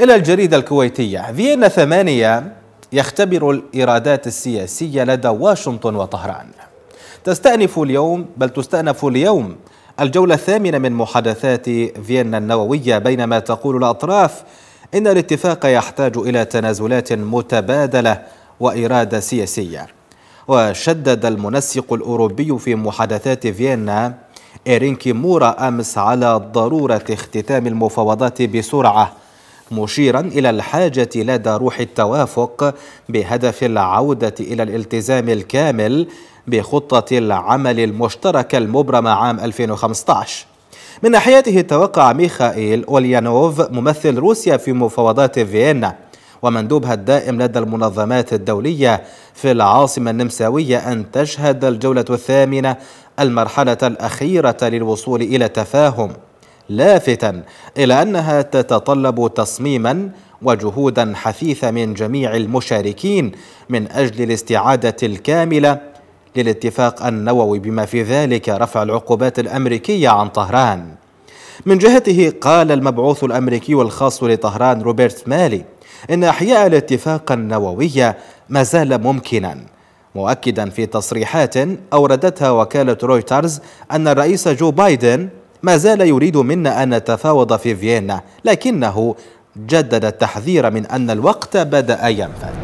إلى الجريدة الكويتية فيينا ثمانية يختبر الإرادات السياسية لدى واشنطن وطهران تستأنف اليوم بل تستأنف اليوم الجولة الثامنة من محادثات فيينا النووية بينما تقول الأطراف إن الاتفاق يحتاج إلى تنازلات متبادلة وإرادة سياسية وشدد المنسق الأوروبي في محادثات فيينا إيرينكي مورا أمس على ضرورة اختتام المفاوضات بسرعة مشيرا إلى الحاجة لدى روح التوافق بهدف العودة إلى الالتزام الكامل بخطة العمل المشتركة المبرمة عام 2015 من ناحيته توقع ميخائيل أوليانوف ممثل روسيا في مفاوضات فيينا ومندوبها الدائم لدى المنظمات الدولية في العاصمة النمساوية أن تشهد الجولة الثامنة المرحلة الأخيرة للوصول إلى تفاهم لافتا إلى أنها تتطلب تصميما وجهودا حثيثة من جميع المشاركين من أجل الاستعادة الكاملة للاتفاق النووي بما في ذلك رفع العقوبات الأمريكية عن طهران من جهته قال المبعوث الأمريكي الخاص لطهران روبرت مالي إن إحياء الاتفاق النووي ما زال ممكناً مؤكدا في تصريحات اوردتها وكاله رويترز ان الرئيس جو بايدن ما زال يريد منا أن نتفاوض في فيينا لكنه جدد التحذير من أن الوقت بدأ ينفذ